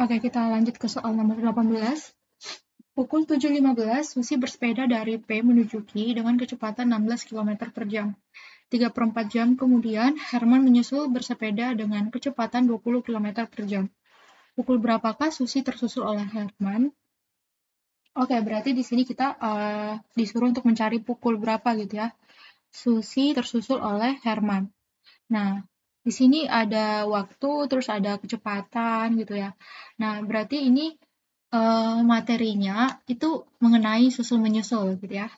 Oke, kita lanjut ke soal nomor 18. Pukul 7.15, Susi bersepeda dari P menuju Q dengan kecepatan 16 km per jam. 3 per 4 jam kemudian, Herman menyusul bersepeda dengan kecepatan 20 km per jam. Pukul berapakah Susi tersusul oleh Herman? Oke, berarti di sini kita uh, disuruh untuk mencari pukul berapa gitu ya. Susi tersusul oleh Herman. Nah, di sini ada waktu, terus ada kecepatan gitu ya. Nah, berarti ini uh, materinya itu mengenai susul menyusul gitu ya.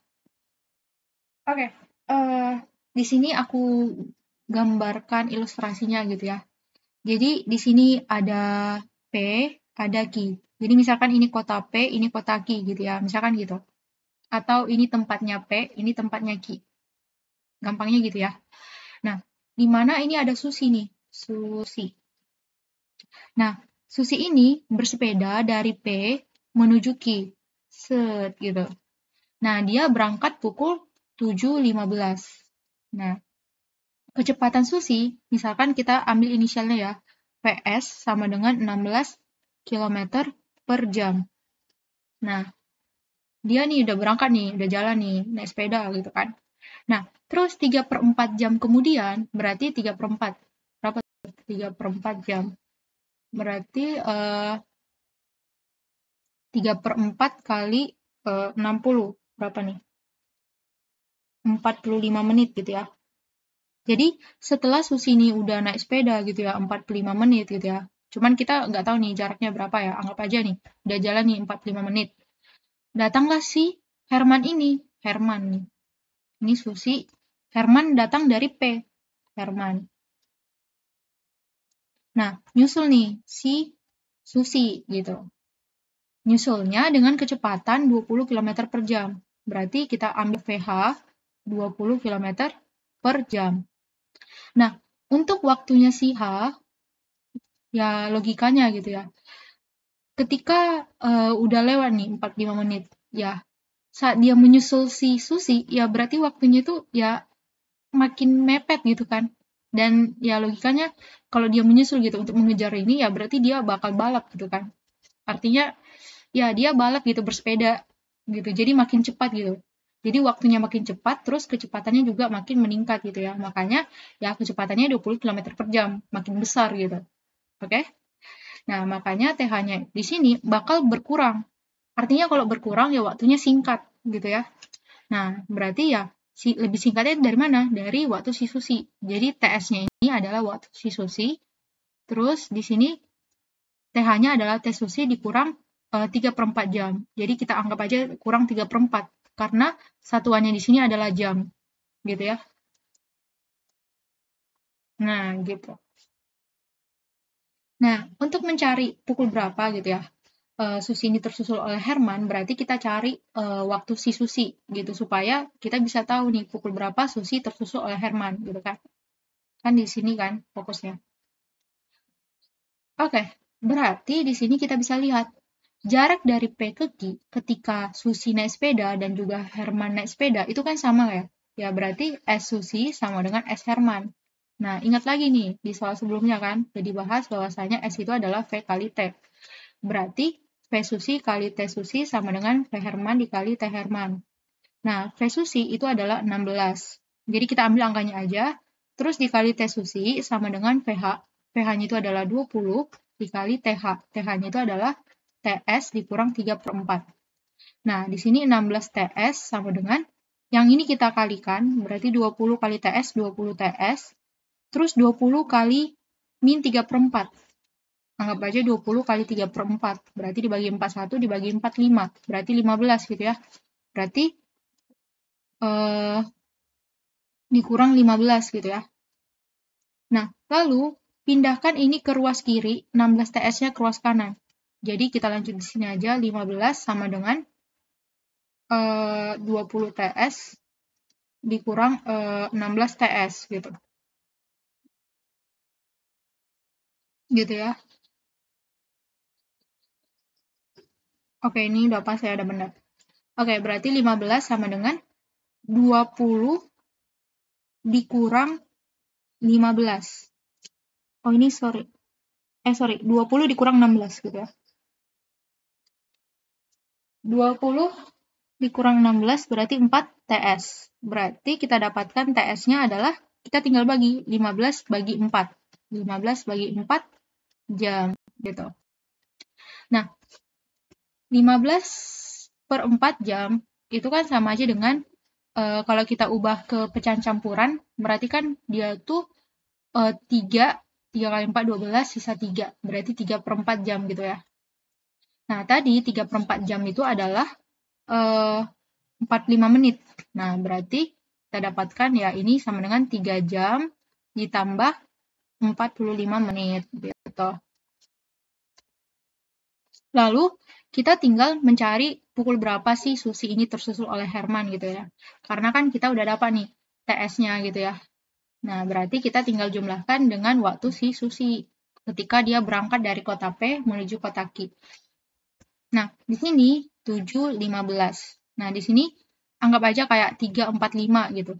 Oke, okay. uh, eh, di sini aku gambarkan ilustrasinya gitu ya. Jadi di sini ada P, ada Q. Jadi misalkan ini kota P, ini kota Q gitu ya, misalkan gitu. Atau ini tempatnya P, ini tempatnya Q. Gampangnya gitu ya. Nah, di mana ini ada Susi nih, Susi. Nah, Susi ini bersepeda dari P menuju Q. Set gitu. Nah, dia berangkat pukul 7.15. Nah, kecepatan Susi, misalkan kita ambil inisialnya ya, PS sama dengan 16 km per jam. Nah, dia nih udah berangkat nih, udah jalan nih, naik sepeda gitu kan. Nah, terus 3 per 4 jam kemudian, berarti 3 per 4. Berapa? 3 per 4 jam. Berarti uh, eh, 3 per 4 kali eh, uh, 60. Berapa nih? 45 menit gitu ya. Jadi setelah Susi ini udah naik sepeda gitu ya, 45 menit gitu ya. Cuman kita nggak tahu nih jaraknya berapa ya, anggap aja nih, udah jalan nih 45 menit. Datanglah si Herman ini, Herman nih. Ini Susi. Herman datang dari P. Herman. Nah, nyusul nih si Susi gitu. Nyusulnya dengan kecepatan 20 km per jam. Berarti kita ambil VH 20 km per jam. Nah, untuk waktunya si H, ya logikanya gitu ya. Ketika uh, udah lewat nih 45 menit, ya saat dia menyusul si Susi, ya berarti waktunya itu ya makin mepet gitu kan. Dan ya logikanya kalau dia menyusul gitu untuk mengejar ini ya berarti dia bakal balap gitu kan. Artinya ya dia balap gitu bersepeda gitu. Jadi makin cepat gitu. Jadi waktunya makin cepat, terus kecepatannya juga makin meningkat gitu ya. Makanya ya kecepatannya 20 km per jam, makin besar gitu. Oke? Okay? Nah, makanya TH-nya di sini bakal berkurang Artinya kalau berkurang ya waktunya singkat gitu ya. Nah, berarti ya si, lebih singkatnya dari mana? Dari waktu si Susi. Jadi TS-nya ini adalah waktu si Susi. Terus di sini TH-nya adalah tes Susi dikurang uh, eh, 3 per 4 jam. Jadi kita anggap aja kurang 3 per 4. Karena satuannya di sini adalah jam. Gitu ya. Nah, gitu. Nah, untuk mencari pukul berapa gitu ya, Eh, Susi ini tersusul oleh Herman, berarti kita cari uh, waktu si Susi gitu supaya kita bisa tahu nih pukul berapa Susi tersusul oleh Herman gitu kan. Kan di sini kan fokusnya. Oke, okay, berarti di sini kita bisa lihat jarak dari P ke Q ketika Susi naik sepeda dan juga Herman naik sepeda itu kan sama ya. Ya berarti S Susi sama dengan S Herman. Nah, ingat lagi nih di soal sebelumnya kan, jadi bahas bahwasanya S itu adalah V kali T. Berarti V Susi kali T Susi sama dengan V Herman dikali T Herman. Nah, V Susi itu adalah 16. Jadi kita ambil angkanya aja, terus dikali T Susi sama dengan VH. VH-nya itu adalah 20 dikali TH. TH-nya itu adalah TS dikurang 3 per 4. Nah, di sini 16 TS sama dengan yang ini kita kalikan, berarti 20 kali TS, 20 TS. Terus 20 kali min 3 per 4 anggap aja 20 kali 3 per 4. Berarti dibagi 41 dibagi 4, 5. Berarti 15 gitu ya. Berarti eh, dikurang 15 gitu ya. Nah, lalu pindahkan ini ke ruas kiri, 16 TS-nya ke ruas kanan. Jadi kita lanjut di sini aja, 15 sama dengan eh, 20 TS dikurang eh, 16 TS gitu. Gitu ya. Oke, ini udah pas ya, ada benar. Oke, berarti 15 sama dengan 20 dikurang 15. Oh, ini sorry. Eh, sorry. 20 dikurang 16 gitu ya. 20 dikurang 16 berarti 4 TS. Berarti kita dapatkan TS-nya adalah kita tinggal bagi 15 bagi 4. 15 bagi 4 jam gitu. Nah, 15 per 4 jam itu kan sama aja dengan e, kalau kita ubah ke pecahan campuran, berarti kan dia tuh e, 3, 3 kali 4, 12, sisa 3. Berarti 3 per 4 jam gitu ya. Nah, tadi 3 per 4 jam itu adalah e, eh, 45 menit. Nah, berarti kita dapatkan ya ini sama dengan 3 jam ditambah 45 menit gitu. Lalu kita tinggal mencari pukul berapa sih susi ini tersusul oleh Herman gitu ya. Karena kan kita udah dapat nih TS-nya gitu ya. Nah, berarti kita tinggal jumlahkan dengan waktu si susi ketika dia berangkat dari kota P menuju kota Q. Nah, di sini 7, 15. Nah, di sini anggap aja kayak 3, 4, 5 gitu.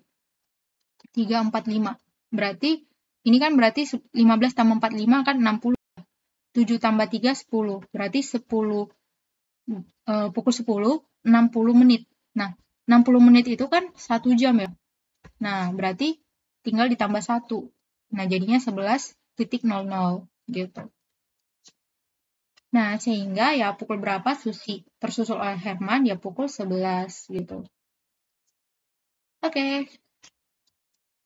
3, 4, 5. Berarti, ini kan berarti 15 tambah 45 kan 60. 7 tambah 3, 10. Berarti 10 Eh, pukul 10 60 menit. Nah, 60 menit itu kan satu jam ya. Nah, berarti tinggal ditambah satu. Nah, jadinya 11.00 gitu. Nah, sehingga ya pukul berapa Susi tersusul oleh Herman ya pukul 11 gitu. Oke, okay.